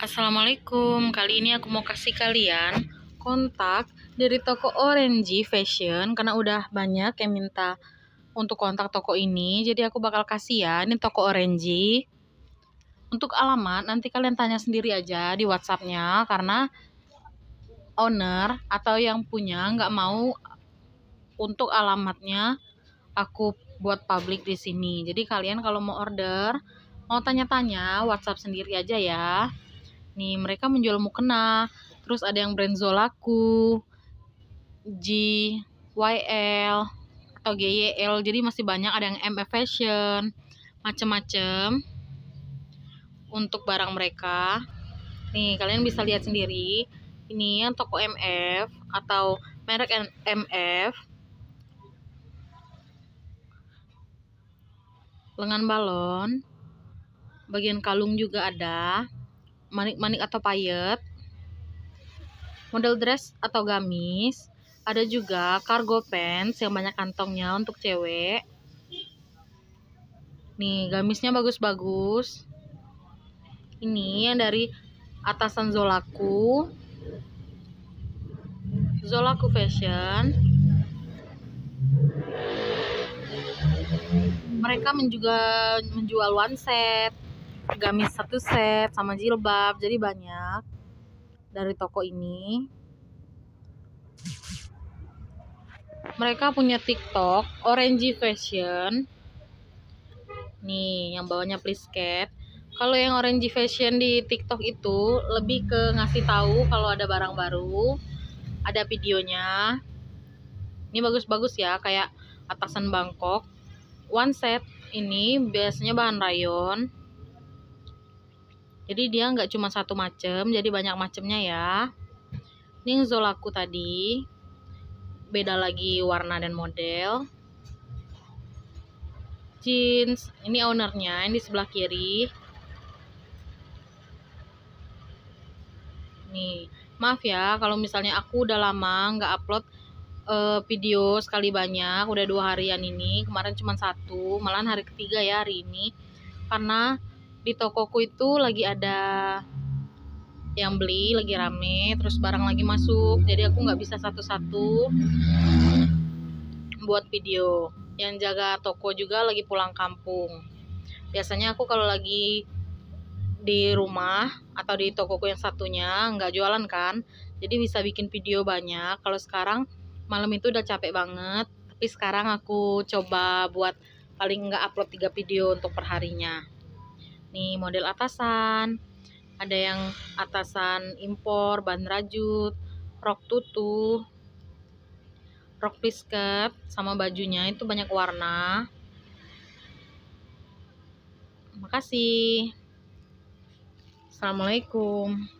Assalamualaikum, kali ini aku mau kasih kalian kontak dari toko Orange Fashion karena udah banyak yang minta untuk kontak toko ini, jadi aku bakal kasih ya, ini toko Orange. Untuk alamat nanti kalian tanya sendiri aja di WhatsAppnya karena owner atau yang punya nggak mau untuk alamatnya aku buat publik di sini. Jadi kalian kalau mau order mau tanya-tanya WhatsApp sendiri aja ya nih mereka menjual mukena terus ada yang brand Zolaku G YL atau GYL jadi masih banyak ada yang MF Fashion macem-macem untuk barang mereka nih kalian bisa lihat sendiri ini yang toko MF atau merek MF lengan balon bagian kalung juga ada manik-manik atau payet, model dress atau gamis, ada juga cargo pants yang banyak kantongnya untuk cewek. Nih, gamisnya bagus-bagus. Ini yang dari atasan Zolaku. Zolaku Fashion. Mereka juga menjual one set, gamis satu set sama jilbab jadi banyak dari toko ini mereka punya tiktok orange fashion nih yang bawahnya please cat kalau yang orange fashion di tiktok itu lebih ke ngasih tahu kalau ada barang baru ada videonya ini bagus-bagus ya kayak atasan Bangkok one set ini biasanya bahan rayon jadi dia nggak cuma satu macam jadi banyak macamnya ya ini zolaku tadi beda lagi warna dan model jeans ini ownernya ini sebelah kiri nih maaf ya kalau misalnya aku udah lama nggak upload uh, video sekali banyak udah dua harian ini kemarin cuma satu malahan hari ketiga ya hari ini karena di tokoku itu lagi ada yang beli lagi rame terus barang lagi masuk jadi aku nggak bisa satu-satu buat video yang jaga toko juga lagi pulang kampung biasanya aku kalau lagi di rumah atau di tokoku yang satunya nggak jualan kan jadi bisa bikin video banyak kalau sekarang malam itu udah capek banget tapi sekarang aku coba buat paling nggak upload 3 video untuk perharinya nih model atasan ada yang atasan impor ban rajut rok tutu rok bisket sama bajunya itu banyak warna makasih assalamualaikum